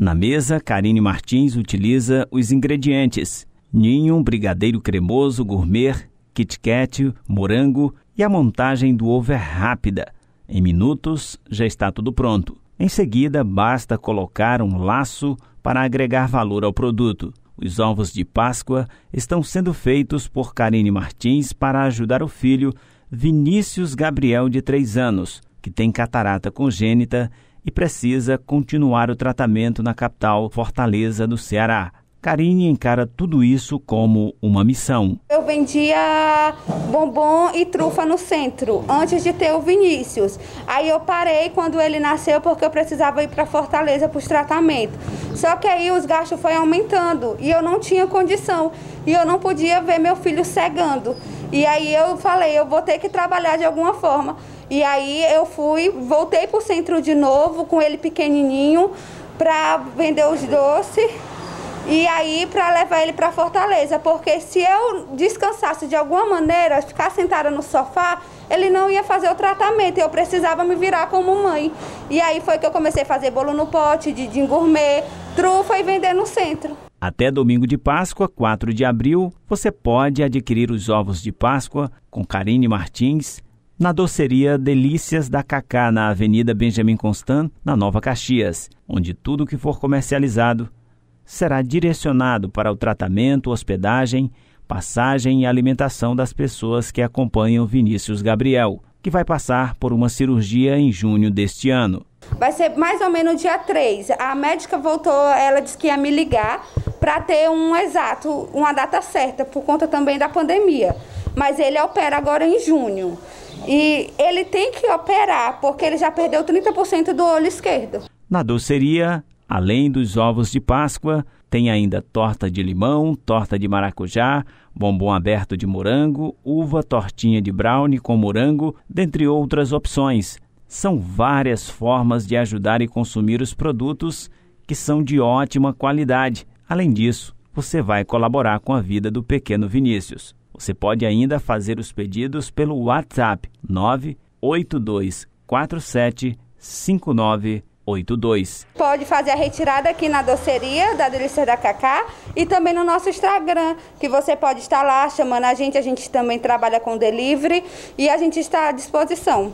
Na mesa, Karine Martins utiliza os ingredientes: ninho, brigadeiro cremoso, gourmet, Kit Kat, morango e a montagem do ovo é rápida. Em minutos já está tudo pronto. Em seguida, basta colocar um laço para agregar valor ao produto. Os ovos de Páscoa estão sendo feitos por Karine Martins para ajudar o filho Vinícius Gabriel, de 3 anos, que tem catarata congênita e precisa continuar o tratamento na capital Fortaleza do Ceará. Karine encara tudo isso como uma missão. Eu vendia bombom e trufa no centro, antes de ter o Vinícius. Aí eu parei quando ele nasceu porque eu precisava ir para Fortaleza para os tratamentos. Só que aí os gastos foram aumentando e eu não tinha condição. E eu não podia ver meu filho cegando. E aí eu falei, eu vou ter que trabalhar de alguma forma. E aí eu fui, voltei pro centro de novo com ele pequenininho para vender os doces e aí para levar ele para Fortaleza, porque se eu descansasse de alguma maneira, ficar sentada no sofá, ele não ia fazer o tratamento, eu precisava me virar como mãe. E aí foi que eu comecei a fazer bolo no pote, de, de gourmet, trufa e vender no centro. Até domingo de Páscoa, 4 de abril, você pode adquirir os ovos de Páscoa com Karine Martins na doceria Delícias da Cacá, na Avenida Benjamin Constant, na Nova Caxias, onde tudo que for comercializado será direcionado para o tratamento, hospedagem, passagem e alimentação das pessoas que acompanham Vinícius Gabriel, que vai passar por uma cirurgia em junho deste ano. Vai ser mais ou menos dia 3. A médica voltou, ela disse que ia me ligar para ter um exato, uma data certa, por conta também da pandemia. Mas ele opera agora em junho. E ele tem que operar, porque ele já perdeu 30% do olho esquerdo. Na doceria, além dos ovos de Páscoa, tem ainda torta de limão, torta de maracujá, bombom aberto de morango, uva, tortinha de brownie com morango, dentre outras opções. São várias formas de ajudar e consumir os produtos que são de ótima qualidade. Além disso, você vai colaborar com a vida do pequeno Vinícius. Você pode ainda fazer os pedidos pelo WhatsApp 98247 5982. Pode fazer a retirada aqui na doceria da Delícia da Cacá e também no nosso Instagram, que você pode estar lá chamando a gente. A gente também trabalha com delivery e a gente está à disposição.